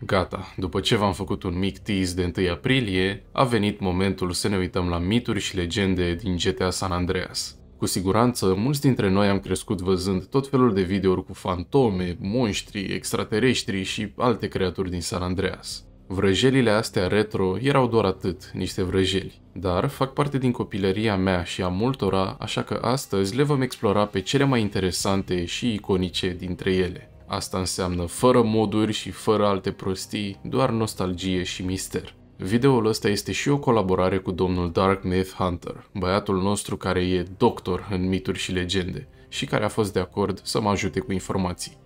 Gata, după ce v-am făcut un mic tease de 1 aprilie, a venit momentul să ne uităm la mituri și legende din GTA San Andreas. Cu siguranță, mulți dintre noi am crescut văzând tot felul de videouri cu fantome, monștri, extraterestri și alte creaturi din San Andreas. Vrăjelile astea retro erau doar atât, niște vrăjeli, dar fac parte din copilăria mea și a multora, așa că astăzi le vom explora pe cele mai interesante și iconice dintre ele. Asta înseamnă fără moduri și fără alte prostii, doar nostalgie și mister. Videoul ăsta este și o colaborare cu domnul Dark Myth Hunter, băiatul nostru care e doctor în mituri și legende și care a fost de acord să mă ajute cu informații.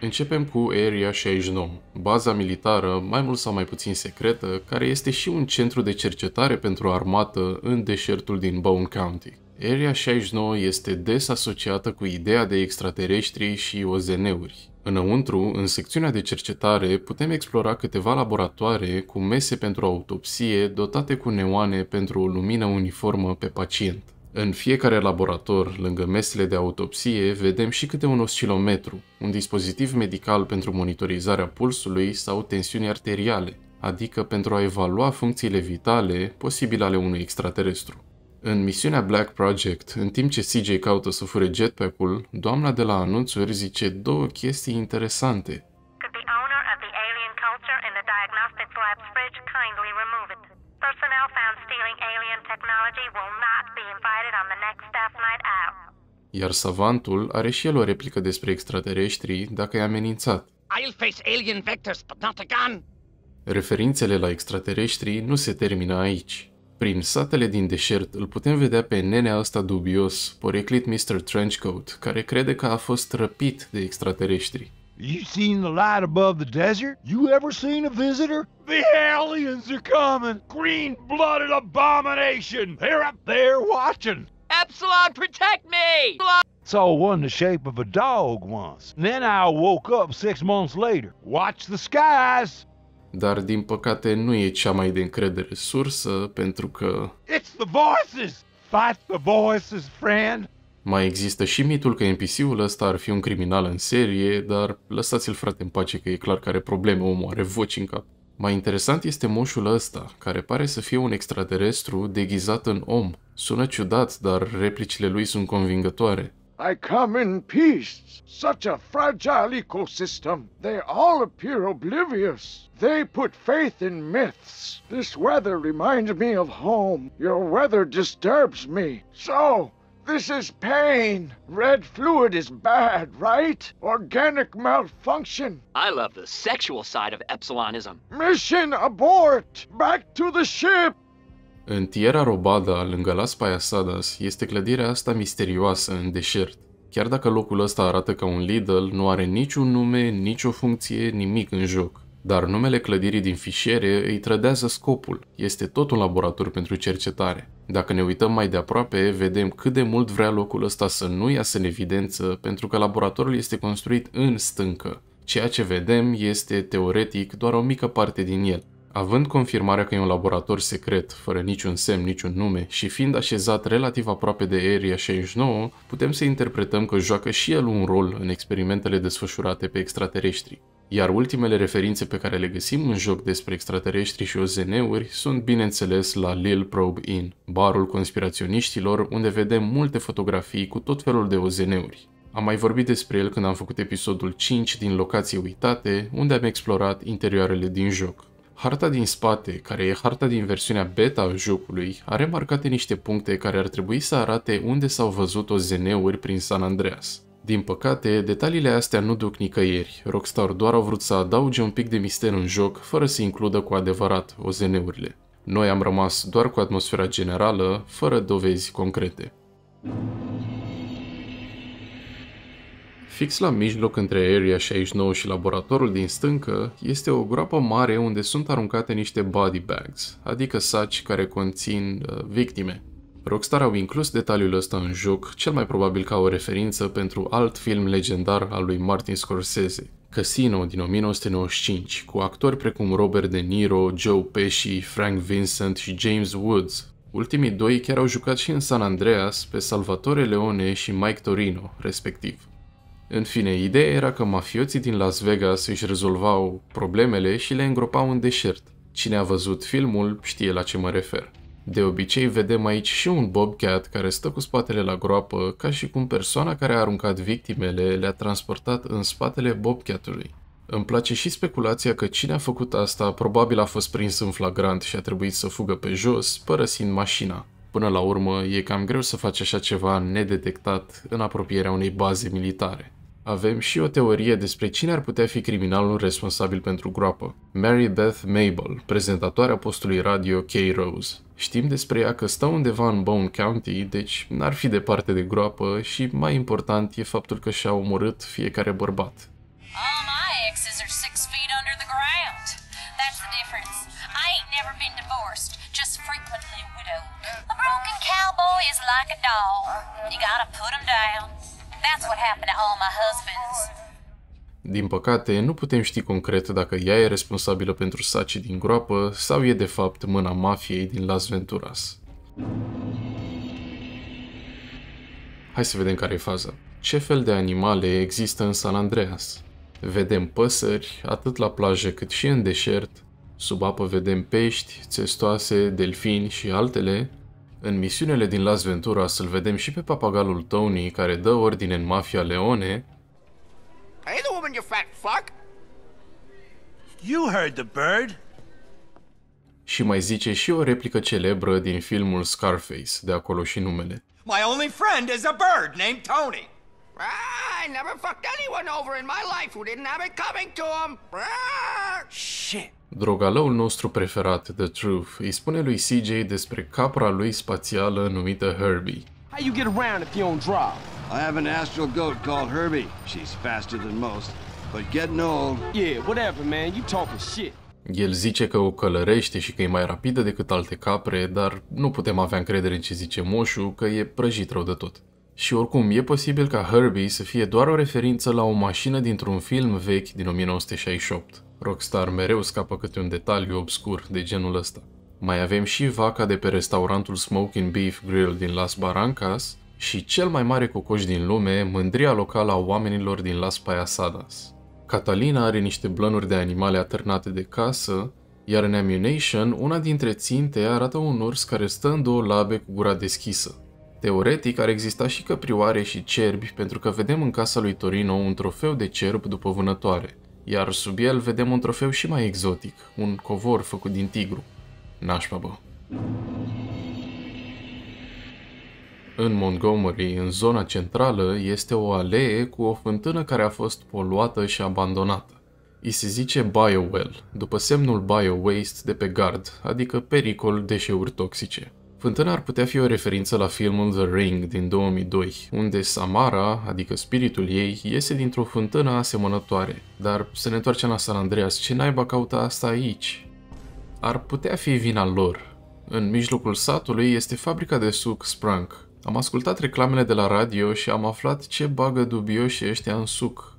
Începem cu Area 69, baza militară mai mult sau mai puțin secretă, care este și un centru de cercetare pentru armată în deșertul din Bone County. Area 69 este des asociată cu ideea de extraterestri și OZN-uri. Înăuntru, în secțiunea de cercetare, putem explora câteva laboratoare cu mese pentru autopsie dotate cu neoane pentru o lumină uniformă pe pacient. În fiecare laborator, lângă mesele de autopsie, vedem și câte un oscilometru, un dispozitiv medical pentru monitorizarea pulsului sau tensiunii arteriale, adică pentru a evalua funcțiile vitale posibile ale unui extraterestru. În misiunea Black Project, în timp ce CJ caută să fure jetpack-ul, doamna de la anunțuri zice două chestii interesante. Personnel found stealing alien technology will not be invited on the next staff night out. Iar savantul are și el o replică despre extraterestri dacă e amenințat. I'll face alien vectors, but not a gun. Referințele la extraterestri nu se termină aici. Prin satele din deșert îl putem vedea pe nenea ăsta dubios, poreclit Mr. Trenchcoat, care crede că a fost răpit de extraterestri. You seen the light above the desert? You ever seen a visitor? The aliens are coming! Green-blooded abomination! They're up there watching! Epsilon, protect me! Saw one the shape of a dog once. Then I woke up six months later. Watch the skies! dar din păcate nu e cea mai de încredere sursă pentru că It's the voices! Fight the voices, friend! Mai există și mitul că NPC-ul ăsta ar fi un criminal în serie, dar lăsați-l frate în pace că e clar că are probleme, omul are voci în cap. Mai interesant este moșul ăsta, care pare să fie un extraterestru deghizat în om. Sună ciudat, dar replicile lui sunt convingătoare. I come in peace. Such a fragile ecosystem. They all appear oblivious. They put faith in myths. This weather reminds me of home. Your weather disturbs me. So, this is pain. Red fluid is bad, right? Organic malfunction. I love the sexual side of Epsilonism. Mission abort. Back to the ship. În Tierra Robada, lângă Las Payasadas, este clădirea asta misterioasă în deșert. Chiar dacă locul ăsta arată ca un Lidl, nu are niciun nume, nicio funcție, nimic în joc. Dar numele clădirii din fișiere îi trădează scopul. Este tot un laborator pentru cercetare. Dacă ne uităm mai de aproape, vedem cât de mult vrea locul ăsta să nu iasă în evidență, pentru că laboratorul este construit în stâncă. Ceea ce vedem este, teoretic, doar o mică parte din el. Având confirmarea că e un laborator secret, fără niciun semn, niciun nume, și fiind așezat relativ aproape de Area 69, putem să interpretăm că joacă și el un rol în experimentele desfășurate pe extraterestri. Iar ultimele referințe pe care le găsim în joc despre extraterestri și OZN-uri sunt bineînțeles la Lil Probe Inn, barul conspiraționiștilor unde vedem multe fotografii cu tot felul de OZN-uri. Am mai vorbit despre el când am făcut episodul 5 din locații uitate, unde am explorat interioarele din joc. Harta din spate, care e harta din versiunea beta a jocului, are marcate niște puncte care ar trebui să arate unde s-au văzut o uri prin San Andreas. Din păcate, detaliile astea nu duc nicăieri. Rockstar doar au vrut să adauge un pic de mister în joc, fără să includă cu adevărat OZN-urile. Noi am rămas doar cu atmosfera generală, fără dovezi concrete. Fix la mijloc între Area 69 și laboratorul din stâncă este o groapă mare unde sunt aruncate niște body bags, adică saci care conțin uh, victime. Rockstar au inclus detaliul ăsta în joc, cel mai probabil ca o referință pentru alt film legendar al lui Martin Scorsese, Casino din 1995, cu actori precum Robert De Niro, Joe Pesci, Frank Vincent și James Woods. Ultimii doi chiar au jucat și în San Andreas pe Salvatore Leone și Mike Torino, respectiv. În fine, ideea era că mafioții din Las Vegas își rezolvau problemele și le îngropau în deșert. Cine a văzut filmul știe la ce mă refer. De obicei vedem aici și un bobcat care stă cu spatele la groapă, ca și cum persoana care a aruncat victimele le-a transportat în spatele bobcatului. Îmi place și speculația că cine a făcut asta probabil a fost prins în flagrant și a trebuit să fugă pe jos, părăsind mașina. Până la urmă, e cam greu să faci așa ceva nedetectat în apropierea unei baze militare. Avem și o teorie despre cine ar putea fi criminalul responsabil pentru groapă. Mary Beth Mabel, prezentatoarea postului radio K-Rose. Știm despre ea că stă undeva în Bone County, deci n-ar fi departe de groapă și mai important e faptul că și-a omorât fiecare bărbat. All my exes are six feet under the ground. That's the difference. I ain't never been divorced, just frequently A broken cowboy is like a dog. You gotta put him down. Din păcate, nu putem ști concret dacă ea e responsabilă pentru sacii din groapă sau e de fapt mâna mafiei din Las Venturas. Hai să vedem care e faza. Ce fel de animale există în San Andreas? Vedem păsări, atât la plajă cât și în deșert, sub apă vedem pești, țestoase, delfini și altele, în misiunile din Las Ventura să-l vedem și pe papagalul Tony care dă ordine în Mafia Leone. Hey the woman, you fat fuck! You heard the bird! Și mai zice și o replică celebră din filmul Scarface, de acolo și numele. My only friend is a bird named Tony. Ah, I never fucked anyone over in my life who didn't have it coming to him. Ah. Shit. Drogalăul nostru preferat, The Truth, îi spune lui CJ despre capra lui spațială numită Herbie. How you get around if you don't drive? I have an astral goat called Herbie. She's faster than most, but getting old. Yeah, whatever, man. You talking shit. El zice că o călărește și că e mai rapidă decât alte capre, dar nu putem avea încredere în ce zice moșul, că e prăjit rău de tot. Și oricum, e posibil ca Herbie să fie doar o referință la o mașină dintr-un film vechi din 1968. Rockstar mereu scapă câte un detaliu obscur de genul ăsta. Mai avem și vaca de pe restaurantul Smoking Beef Grill din Las Barrancas și cel mai mare cocoș din lume, mândria locală a oamenilor din Las Payasadas. Catalina are niște blănuri de animale atârnate de casă, iar în Ammunition, una dintre ținte arată un urs care stă în două labe cu gura deschisă. Teoretic, ar exista și căprioare și cerbi, pentru că vedem în casa lui Torino un trofeu de cerb după vânătoare, iar sub el vedem un trofeu și mai exotic, un covor făcut din tigru. Nașpa, bă. În Montgomery, în zona centrală, este o alee cu o fântână care a fost poluată și abandonată. I se zice Biowell, după semnul Biowaste de pe gard, adică pericol deșeuri toxice. Fântâna ar putea fi o referință la filmul The Ring din 2002, unde Samara, adică spiritul ei, iese dintr-o fântână asemănătoare. Dar să ne întoarcem la San Andreas, ce naiba caută asta aici? Ar putea fi vina lor. În mijlocul satului este fabrica de suc Sprunk. Am ascultat reclamele de la radio și am aflat ce bagă dubioși ăștia în suc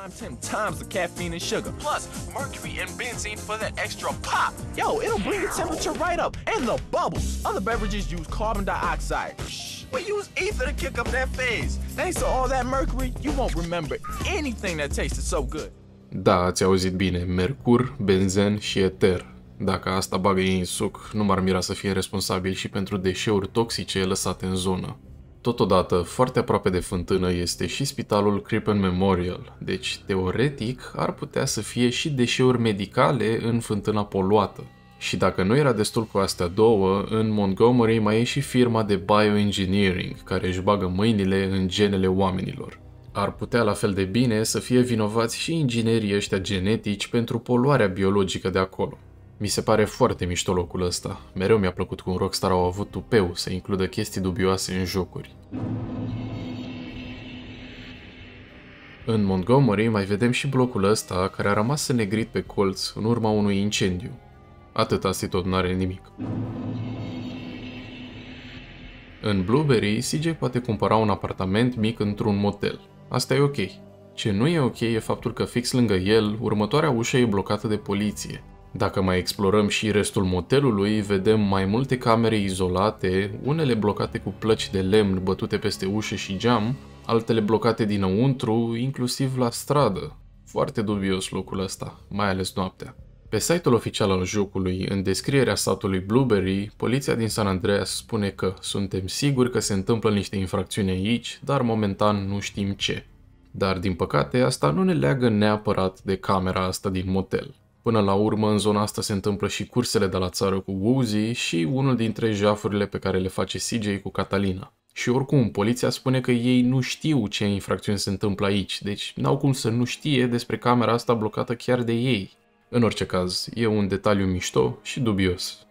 times, 10 times the caffeine and sugar, plus mercury and benzene for that extra pop. Yo, it'll bring the temperature right up, and the bubbles. Other beverages use carbon dioxide. Shh. We use ether to kick up that phase. Thanks to all that mercury, you won't remember anything that tasted so good. Da, ați auzit bine, mercur, benzen și eter. Dacă asta bagă ei în suc, nu m-ar mira să fie responsabil și pentru deșeuri toxice lăsate în zonă. Totodată, foarte aproape de fântână este și spitalul Crippen Memorial, deci teoretic ar putea să fie și deșeuri medicale în fântâna poluată. Și dacă nu era destul cu astea două, în Montgomery mai e și firma de bioengineering, care își bagă mâinile în genele oamenilor. Ar putea la fel de bine să fie vinovați și inginerii ăștia genetici pentru poluarea biologică de acolo. Mi se pare foarte mișto locul ăsta. Mereu mi-a plăcut cum Rockstar au avut tupeu să includă chestii dubioase în jocuri. În Montgomery mai vedem și blocul ăsta care a rămas negrit pe colț în urma unui incendiu. Atât asta tot nu are nimic. În Blueberry, CJ poate cumpăra un apartament mic într-un motel. Asta e ok. Ce nu e ok e faptul că fix lângă el, următoarea ușă e blocată de poliție, dacă mai explorăm și restul motelului, vedem mai multe camere izolate, unele blocate cu plăci de lemn bătute peste ușe și geam, altele blocate dinăuntru, inclusiv la stradă. Foarte dubios locul ăsta, mai ales noaptea. Pe site-ul oficial al jocului, în descrierea satului Blueberry, poliția din San Andreas spune că suntem siguri că se întâmplă niște infracțiuni aici, dar momentan nu știm ce. Dar din păcate, asta nu ne leagă neapărat de camera asta din motel. Până la urmă, în zona asta se întâmplă și cursele de la țară cu Woozy și unul dintre jafurile pe care le face CJ cu Catalina. Și oricum, poliția spune că ei nu știu ce infracțiuni se întâmplă aici, deci n-au cum să nu știe despre camera asta blocată chiar de ei. În orice caz, e un detaliu mișto și dubios.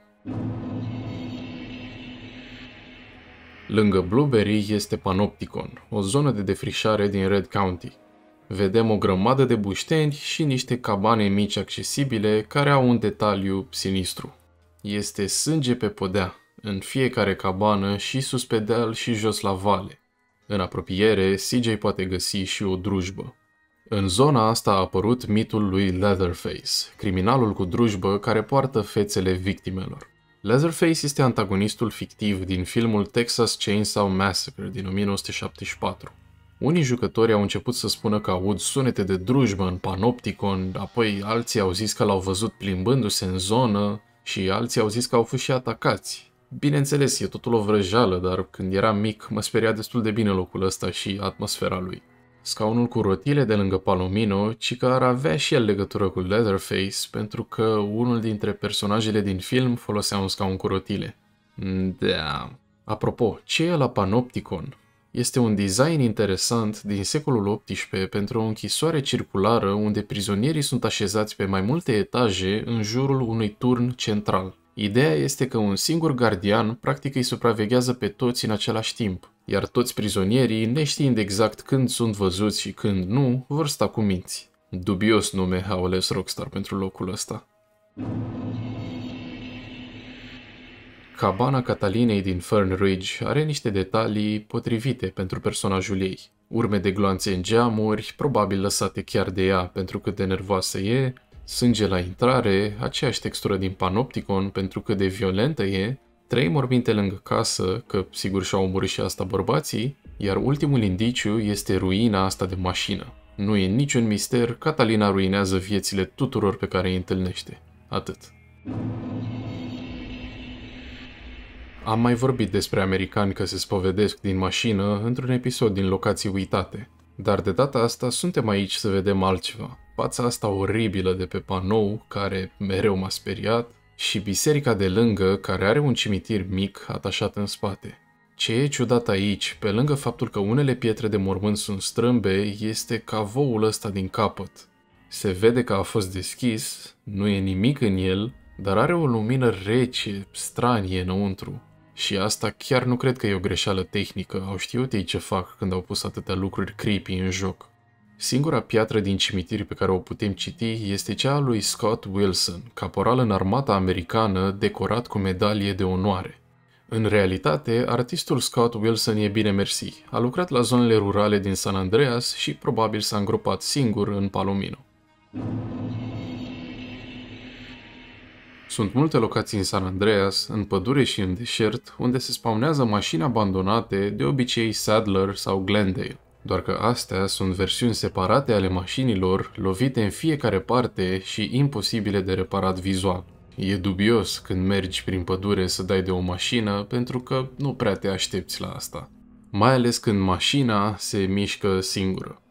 Lângă Blueberry este Panopticon, o zonă de defrișare din Red County. Vedem o grămadă de bușteni și niște cabane mici accesibile care au un detaliu sinistru. Este sânge pe podea, în fiecare cabană și sus pe deal și jos la vale. În apropiere, CJ poate găsi și o drujbă. În zona asta a apărut mitul lui Leatherface, criminalul cu drujbă care poartă fețele victimelor. Leatherface este antagonistul fictiv din filmul Texas Chainsaw Massacre din 1974. Unii jucători au început să spună că aud sunete de drujbă în panopticon, apoi alții au zis că l-au văzut plimbându-se în zonă și alții au zis că au fost și atacați. Bineînțeles, e totul o vrăjeală, dar când eram mic mă speria destul de bine locul ăsta și atmosfera lui. Scaunul cu rotile de lângă Palomino, ci că ar avea și el legătură cu Leatherface, pentru că unul dintre personajele din film folosea un scaun cu rotile. Mm, da. Apropo, ce e la Panopticon? este un design interesant din secolul XVIII pentru o închisoare circulară unde prizonierii sunt așezați pe mai multe etaje în jurul unui turn central. Ideea este că un singur gardian practic îi supraveghează pe toți în același timp, iar toți prizonierii, neștiind exact când sunt văzuți și când nu, vor sta cu minți. Dubios nume, ales Rockstar pentru locul ăsta. Cabana Catalinei din Fern Ridge are niște detalii potrivite pentru personajul ei. Urme de gloanțe în geamuri, probabil lăsate chiar de ea pentru cât de nervoasă e, sânge la intrare, aceeași textură din panopticon pentru cât de violentă e, trei morminte lângă casă, că sigur și-au omorât și asta bărbații, iar ultimul indiciu este ruina asta de mașină. Nu e niciun mister, Catalina ruinează viețile tuturor pe care îi întâlnește. Atât. Am mai vorbit despre americani că se spovedesc din mașină într-un episod din locații uitate. Dar de data asta suntem aici să vedem altceva. Fața asta oribilă de pe panou, care mereu m-a speriat, și biserica de lângă, care are un cimitir mic atașat în spate. Ce e ciudat aici, pe lângă faptul că unele pietre de mormânt sunt strâmbe, este cavoul ăsta din capăt. Se vede că a fost deschis, nu e nimic în el, dar are o lumină rece, stranie înăuntru. Și asta chiar nu cred că e o greșeală tehnică, au știut ei ce fac când au pus atâtea lucruri creepy în joc. Singura piatră din cimitir pe care o putem citi este cea a lui Scott Wilson, caporal în armata americană decorat cu medalie de onoare. În realitate, artistul Scott Wilson e bine mersi. A lucrat la zonele rurale din San Andreas și probabil s-a îngropat singur în Palomino. Sunt multe locații în San Andreas, în pădure și în deșert, unde se spawnează mașini abandonate, de obicei Sadler sau Glendale. Doar că astea sunt versiuni separate ale mașinilor, lovite în fiecare parte și imposibile de reparat vizual. E dubios când mergi prin pădure să dai de o mașină, pentru că nu prea te aștepți la asta. Mai ales când mașina se mișcă singură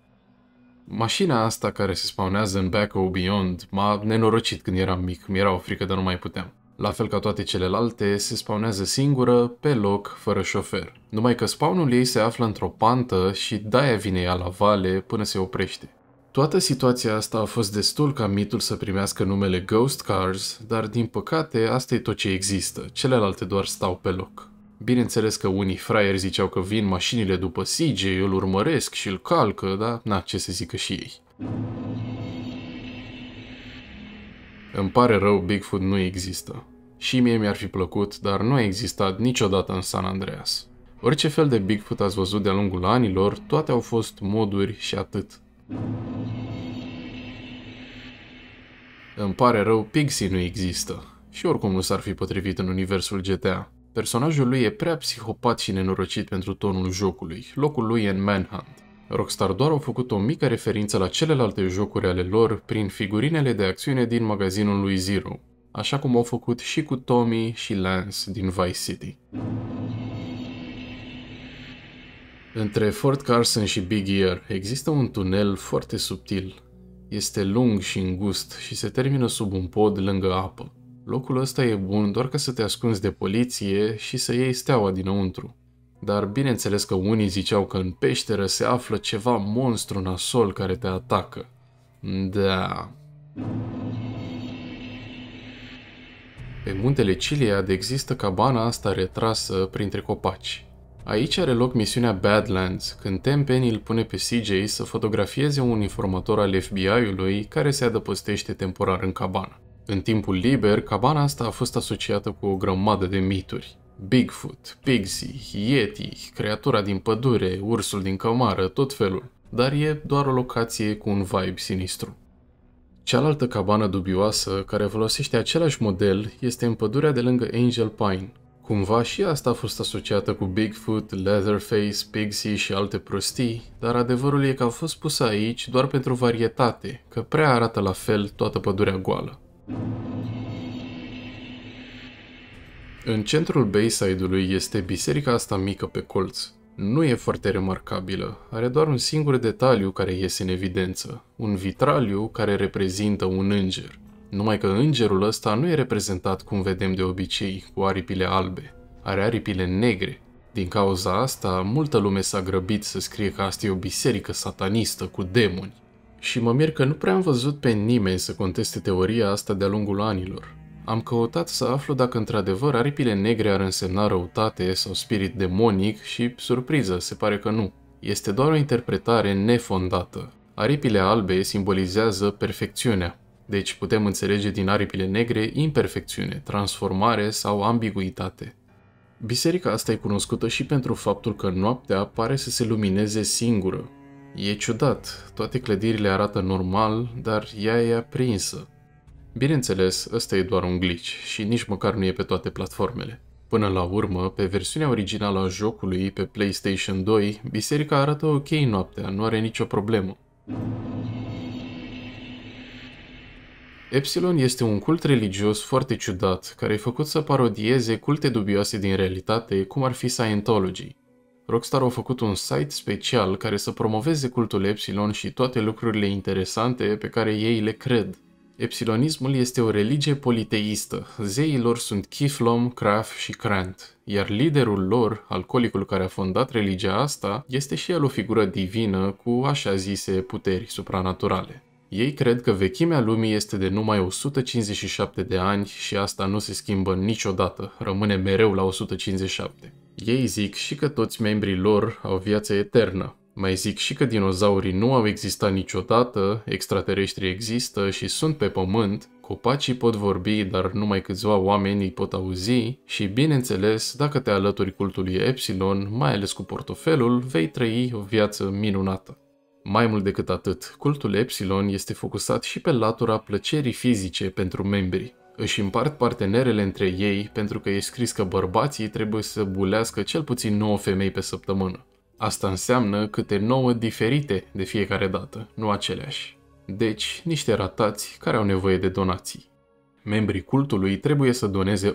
mașina asta care se spawnează în Back of Beyond m-a nenorocit când eram mic, mi-era o frică, de nu mai puteam. La fel ca toate celelalte, se spawnează singură, pe loc, fără șofer. Numai că spawnul ei se află într-o pantă și de vine ea la vale până se oprește. Toată situația asta a fost destul ca mitul să primească numele Ghost Cars, dar din păcate asta e tot ce există, celelalte doar stau pe loc. Bineînțeles că unii fraieri ziceau că vin mașinile după CJ, îl urmăresc și îl calcă, dar na, ce să zică și ei. Îmi pare rău, Bigfoot nu există. Și mie mi-ar fi plăcut, dar nu a existat niciodată în San Andreas. Orice fel de Bigfoot ați văzut de-a lungul anilor, toate au fost moduri și atât. Îmi pare rău, Pixie nu există. Și oricum nu s-ar fi potrivit în universul GTA. Personajul lui e prea psihopat și nenorocit pentru tonul jocului, locul lui e în Manhunt. Rockstar doar au făcut o mică referință la celelalte jocuri ale lor prin figurinele de acțiune din magazinul lui Zero, așa cum au făcut și cu Tommy și Lance din Vice City. Între Fort Carson și Big Ear există un tunel foarte subtil. Este lung și îngust și se termină sub un pod lângă apă. Locul ăsta e bun doar ca să te ascunzi de poliție și să iei steaua dinăuntru. Dar bineînțeles că unii ziceau că în peșteră se află ceva monstru nasol care te atacă. Da. Pe muntele Chiliad există cabana asta retrasă printre copaci. Aici are loc misiunea Badlands, când Tempen îl pune pe CJ să fotografieze un informator al FBI-ului care se adăpostește temporar în cabană. În timpul liber, cabana asta a fost asociată cu o grămadă de mituri. Bigfoot, Pixie, Yeti, creatura din pădure, ursul din cămară, tot felul. Dar e doar o locație cu un vibe sinistru. Cealaltă cabană dubioasă care folosește același model este în pădurea de lângă Angel Pine. Cumva și asta a fost asociată cu Bigfoot, Leatherface, Pixie și alte prostii, dar adevărul e că a fost pusă aici doar pentru varietate, că prea arată la fel toată pădurea goală. În centrul Bayside-ului este biserica asta mică pe colț. Nu e foarte remarcabilă, are doar un singur detaliu care iese în evidență, un vitraliu care reprezintă un înger. Numai că îngerul ăsta nu e reprezentat cum vedem de obicei, cu aripile albe. Are aripile negre. Din cauza asta, multă lume s-a grăbit să scrie că asta e o biserică satanistă cu demoni. Și mă mir că nu prea am văzut pe nimeni să conteste teoria asta de-a lungul anilor. Am căutat să aflu dacă într-adevăr aripile negre ar însemna răutate sau spirit demonic și, surpriză, se pare că nu. Este doar o interpretare nefondată. Aripile albe simbolizează perfecțiunea, deci putem înțelege din aripile negre imperfecțiune, transformare sau ambiguitate. Biserica asta e cunoscută și pentru faptul că noaptea pare să se lumineze singură, E ciudat, toate clădirile arată normal, dar ea e aprinsă. Bineînțeles, ăsta e doar un glitch și nici măcar nu e pe toate platformele. Până la urmă, pe versiunea originală a jocului pe PlayStation 2, biserica arată ok noaptea, nu are nicio problemă. Epsilon este un cult religios foarte ciudat, care e făcut să parodieze culte dubioase din realitate, cum ar fi Scientology. Rockstar au făcut un site special care să promoveze cultul Epsilon și toate lucrurile interesante pe care ei le cred. Epsilonismul este o religie politeistă. Zeii lor sunt Kiflom, Kraf și Krant, iar liderul lor, alcoolicul care a fondat religia asta, este și el o figură divină cu așa zise puteri supranaturale. Ei cred că vechimea lumii este de numai 157 de ani și asta nu se schimbă niciodată, rămâne mereu la 157. Ei zic și că toți membrii lor au viață eternă. Mai zic și că dinozaurii nu au existat niciodată, extraterestrii există și sunt pe pământ, copacii pot vorbi, dar numai câțiva oameni îi pot auzi și, bineînțeles, dacă te alături cultului Epsilon, mai ales cu portofelul, vei trăi o viață minunată. Mai mult decât atât, cultul Epsilon este focusat și pe latura plăcerii fizice pentru membrii își împart partenerele între ei pentru că e scris că bărbații trebuie să bulească cel puțin 9 femei pe săptămână. Asta înseamnă câte 9 diferite de fiecare dată, nu aceleași. Deci, niște ratați care au nevoie de donații. Membrii cultului trebuie să doneze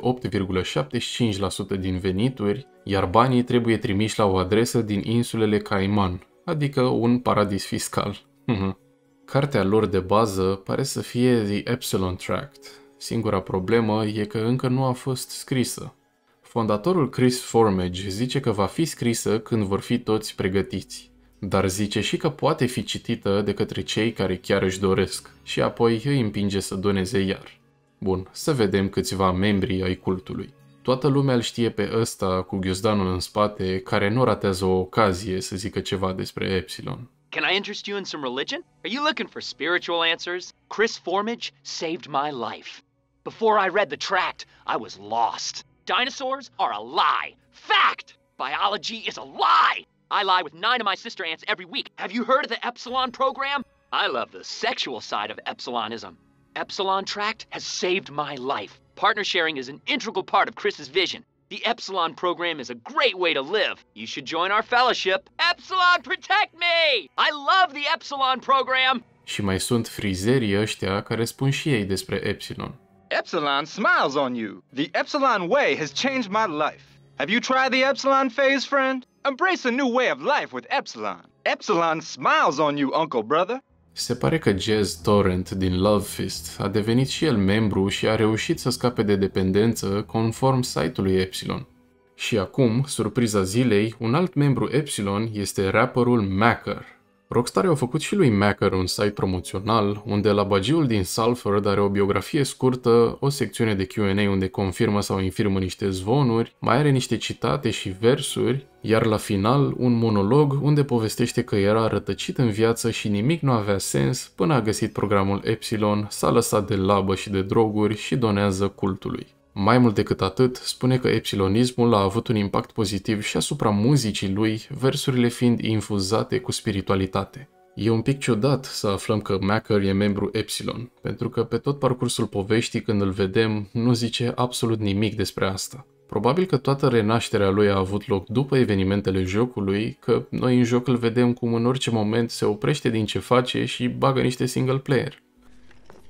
8,75% din venituri, iar banii trebuie trimiși la o adresă din insulele Caiman, adică un paradis fiscal. Mhm. Cartea lor de bază pare să fie The Epsilon Tract, Singura problemă e că încă nu a fost scrisă. Fondatorul Chris Formage zice că va fi scrisă când vor fi toți pregătiți, dar zice și că poate fi citită de către cei care chiar își doresc și apoi îi împinge să doneze iar. Bun, să vedem câțiva membri ai cultului. Toată lumea îl știe pe ăsta cu ghiozdanul în spate care nu ratează o ocazie să zică ceva despre Epsilon. Can I interest you in some religion? Are you looking for spiritual answers? Chris Formage saved my life. Before I read the tract, I was lost. Dinosaurs are a lie. Fact! Biology is a lie! I lie with nine of my sister ants every week. Have you heard of the Epsilon program? I love the sexual side of Epsilonism. Epsilon Tract has saved my life. Partner sharing is an integral part of Chris's vision. The Epsilon program is a great way to live. You should join our fellowship. Epsilon, protect me! I love the Epsilon program! Și mai sunt frizerii ăștia care spun și ei despre Epsilon. Epsilon smiles on you. The Epsilon way has changed my life. Have you tried the Epsilon phase, friend? Embrace a new way of life with Epsilon. Epsilon smiles on you, uncle brother. Se pare că Jazz Torrent din Love Fist a devenit și el membru și a reușit să scape de dependență conform site-ului Epsilon. Și acum, surpriza zilei, un alt membru Epsilon este rapperul Macker, Rockstar i-au făcut și lui Macker un site promoțional, unde la bagiul din Salford are o biografie scurtă, o secțiune de Q&A unde confirmă sau infirmă niște zvonuri, mai are niște citate și versuri, iar la final un monolog unde povestește că era rătăcit în viață și nimic nu avea sens până a găsit programul Epsilon, s-a lăsat de labă și de droguri și donează cultului. Mai mult decât atât, spune că epsilonismul a avut un impact pozitiv și asupra muzicii lui, versurile fiind infuzate cu spiritualitate. E un pic ciudat să aflăm că Macker e membru Epsilon, pentru că pe tot parcursul poveștii când îl vedem nu zice absolut nimic despre asta. Probabil că toată renașterea lui a avut loc după evenimentele jocului, că noi în joc îl vedem cum în orice moment se oprește din ce face și bagă niște single player.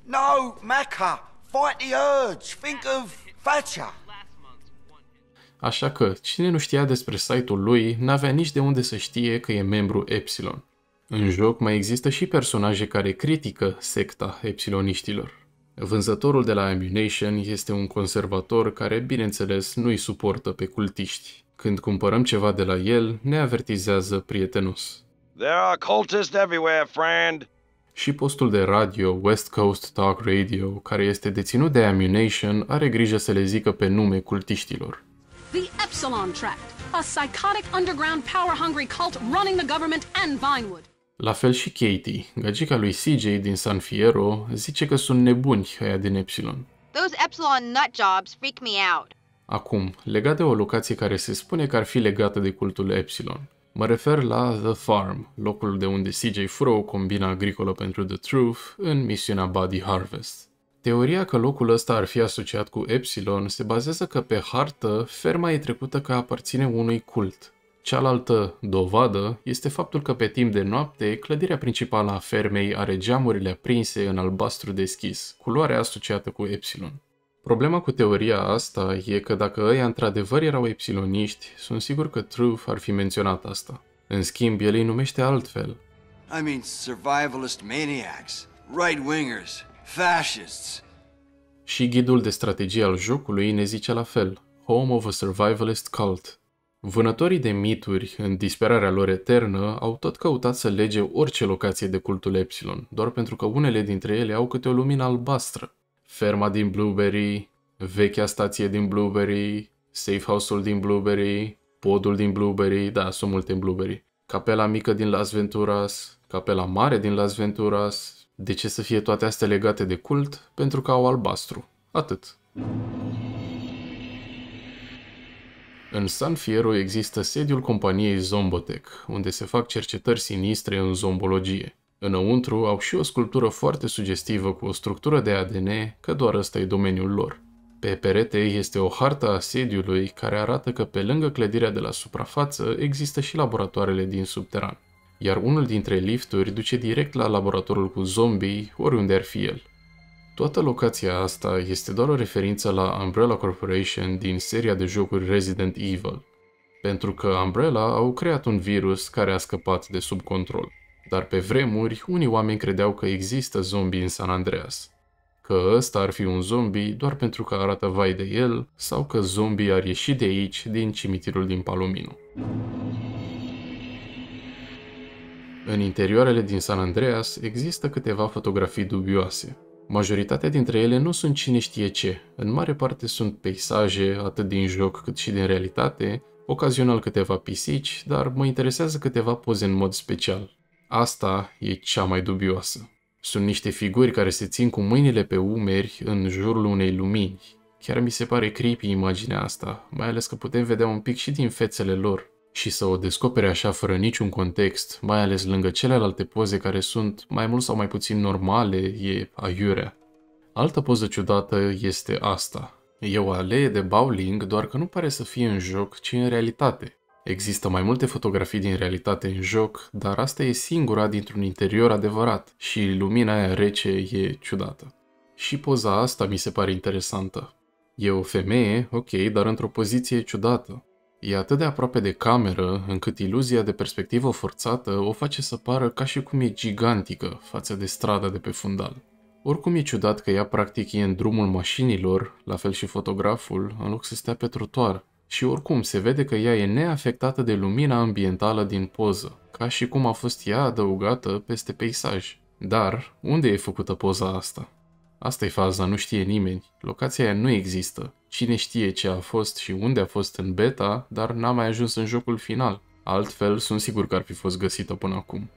No, Macker! Fight the urge! Think of Falcea! Așa că, cine nu știa despre site-ul lui, n-avea nici de unde să știe că e membru Epsilon. În joc mai există și personaje care critică secta epsiloniștilor. Vânzătorul de la Ammunition este un conservator care, bineînțeles, nu-i suportă pe cultiști. Când cumpărăm ceva de la el, ne avertizează prietenos. There are cultists everywhere, friend și postul de radio West Coast Talk Radio, care este deținut de Ammunition, are grijă să le zică pe nume cultiștilor. The Epsilon Tract, a psychotic underground power-hungry cult running the government and Vinewood. La fel și Katie, gagica lui CJ din San Fierro, zice că sunt nebuni aia din Epsilon. Those Epsilon nut jobs freak me out. Acum, legat de o locație care se spune că ar fi legată de cultul Epsilon, Mă refer la The Farm, locul de unde CJ fură o combina agricolă pentru The Truth în misiunea Body Harvest. Teoria că locul ăsta ar fi asociat cu Epsilon se bazează că pe hartă ferma e trecută ca aparține unui cult. Cealaltă dovadă este faptul că pe timp de noapte, clădirea principală a fermei are geamurile aprinse în albastru deschis, culoarea asociată cu Epsilon. Problema cu teoria asta e că dacă ei într-adevăr erau epsiloniști, sunt sigur că Truth ar fi menționat asta. În schimb, el îi numește altfel. I mean, survivalist maniacs, right-wingers, fascists. Și ghidul de strategie al jocului ne zice la fel, Home of a Survivalist Cult. Vânătorii de mituri, în disperarea lor eternă, au tot căutat să lege orice locație de cultul Epsilon, doar pentru că unele dintre ele au câte o lumină albastră, ferma din Blueberry, vechea stație din Blueberry, safe house-ul din Blueberry, podul din Blueberry, da, sunt multe în Blueberry, capela mică din Las Venturas, capela mare din Las Venturas. De ce să fie toate astea legate de cult? Pentru că au albastru. Atât. În San Fierro există sediul companiei Zombotech, unde se fac cercetări sinistre în zombologie. Înăuntru au și o sculptură foarte sugestivă cu o structură de ADN, că doar ăsta e domeniul lor. Pe perete este o hartă a sediului care arată că pe lângă clădirea de la suprafață există și laboratoarele din subteran, iar unul dintre lifturi duce direct la laboratorul cu zombii, oriunde ar fi el. Toată locația asta este doar o referință la Umbrella Corporation din seria de jocuri Resident Evil, pentru că Umbrella au creat un virus care a scăpat de sub control dar pe vremuri unii oameni credeau că există zombi în San Andreas. Că ăsta ar fi un zombi doar pentru că arată vai de el sau că zombii ar ieși de aici din cimitirul din Palomino. În interioarele din San Andreas există câteva fotografii dubioase. Majoritatea dintre ele nu sunt cine știe ce, în mare parte sunt peisaje, atât din joc cât și din realitate, ocazional câteva pisici, dar mă interesează câteva poze în mod special. Asta e cea mai dubioasă. Sunt niște figuri care se țin cu mâinile pe umeri în jurul unei lumini. Chiar mi se pare creepy imaginea asta, mai ales că putem vedea un pic și din fețele lor. Și să o descopere așa fără niciun context, mai ales lângă celelalte poze care sunt mai mult sau mai puțin normale, e aiurea. Altă poză ciudată este asta. E o alee de bowling, doar că nu pare să fie în joc, ci în realitate. Există mai multe fotografii din realitate în joc, dar asta e singura dintr-un interior adevărat și lumina aia rece e ciudată. Și poza asta mi se pare interesantă. E o femeie, ok, dar într-o poziție ciudată. E atât de aproape de cameră, încât iluzia de perspectivă forțată o face să pară ca și cum e gigantică față de strada de pe fundal. Oricum e ciudat că ea practic e în drumul mașinilor, la fel și fotograful, în loc să stea pe trotuar, și oricum se vede că ea e neafectată de lumina ambientală din poză, ca și cum a fost ea adăugată peste peisaj. Dar unde e făcută poza asta? Asta e faza, nu știe nimeni. Locația aia nu există. Cine știe ce a fost și unde a fost în beta, dar n-a mai ajuns în jocul final. Altfel, sunt sigur că ar fi fost găsită până acum.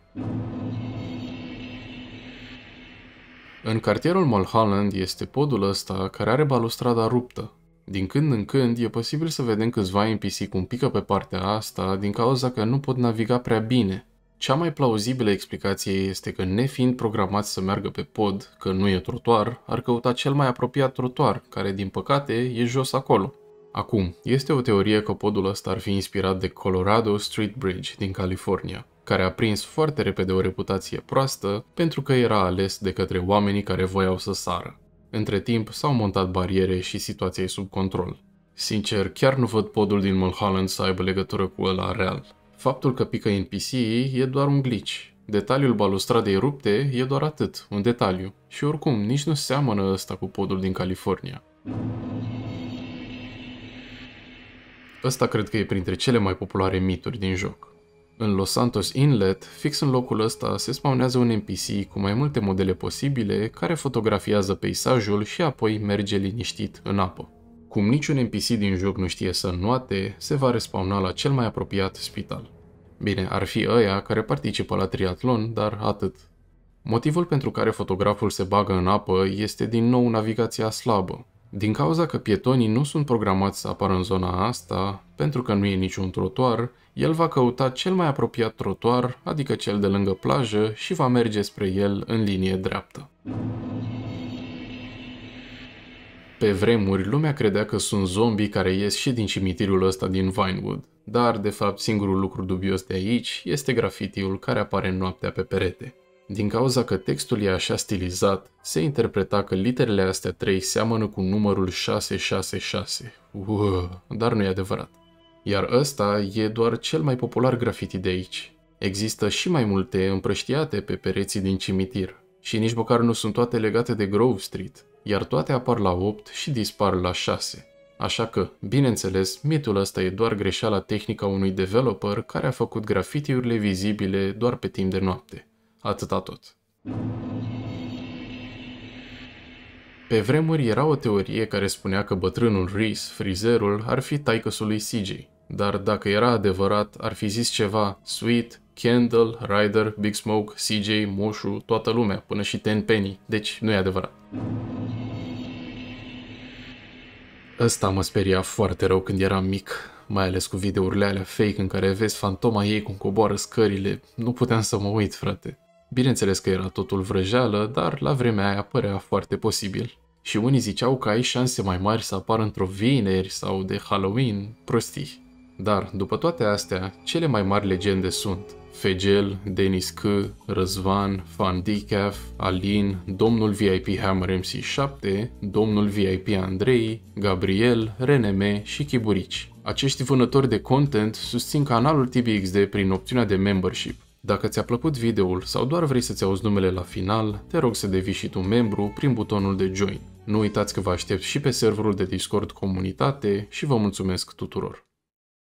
În cartierul Mulholland este podul ăsta care are balustrada ruptă, din când în când e posibil să vedem câțiva NPC cum pică pe partea asta din cauza că nu pot naviga prea bine. Cea mai plauzibilă explicație este că nefiind programați să meargă pe pod, că nu e trotuar, ar căuta cel mai apropiat trotuar, care din păcate e jos acolo. Acum, este o teorie că podul ăsta ar fi inspirat de Colorado Street Bridge din California, care a prins foarte repede o reputație proastă pentru că era ales de către oamenii care voiau să sară. Între timp, s-au montat bariere și situația e sub control. Sincer, chiar nu văd podul din Mulholland să aibă legătură cu ăla real. Faptul că pică NPC e doar un glitch. Detaliul balustradei rupte e doar atât, un detaliu. Și oricum, nici nu seamănă ăsta cu podul din California. Ăsta cred că e printre cele mai populare mituri din joc. În Los Santos Inlet, fix în locul ăsta, se spawnează un NPC cu mai multe modele posibile care fotografiază peisajul și apoi merge liniștit în apă. Cum niciun NPC din joc nu știe să înnoate, se va respawna la cel mai apropiat spital. Bine, ar fi ăia care participă la triatlon, dar atât. Motivul pentru care fotograful se bagă în apă este din nou navigația slabă. Din cauza că pietonii nu sunt programați să apară în zona asta, pentru că nu e niciun trotuar, el va căuta cel mai apropiat trotuar, adică cel de lângă plajă, și va merge spre el în linie dreaptă. Pe vremuri, lumea credea că sunt zombii care ies și din cimitirul ăsta din Vinewood, dar de fapt singurul lucru dubios de aici este grafitiul care apare în noaptea pe perete. Din cauza că textul e așa stilizat, se interpreta că literele astea trei seamănă cu numărul 666. Uuuh, dar nu e adevărat iar ăsta e doar cel mai popular grafiti de aici. Există și mai multe împrăștiate pe pereții din cimitir. Și nici măcar nu sunt toate legate de Grove Street, iar toate apar la 8 și dispar la 6. Așa că, bineînțeles, mitul ăsta e doar greșeala tehnică a unui developer care a făcut grafitiurile vizibile doar pe timp de noapte. Atâta tot. Pe vremuri era o teorie care spunea că bătrânul Reese, frizerul, ar fi taicăsul lui CJ, dar dacă era adevărat, ar fi zis ceva Sweet, Kendall, Ryder, Big Smoke, CJ, Moshu, toată lumea, până și Tenpenny, deci nu e adevărat. Ăsta mă speria foarte rău când eram mic, mai ales cu videourile alea fake în care vezi fantoma ei cum coboară scările, nu puteam să mă uit, frate. Bineînțeles că era totul vrăjeală, dar la vremea aia părea foarte posibil. Și unii ziceau că ai șanse mai mari să apară într-o vineri sau de Halloween, prostii. Dar, după toate astea, cele mai mari legende sunt Fegel, Denis K, Răzvan, Van Dicaf, Alin, domnul VIP Hammer MC7, domnul VIP Andrei, Gabriel, RNM și Chiburici. Acești vânători de content susțin canalul TBXD prin opțiunea de membership. Dacă ți-a plăcut videoul sau doar vrei să-ți auzi numele la final, te rog să devii și tu membru prin butonul de join. Nu uitați că vă aștept și pe serverul de Discord comunitate și vă mulțumesc tuturor!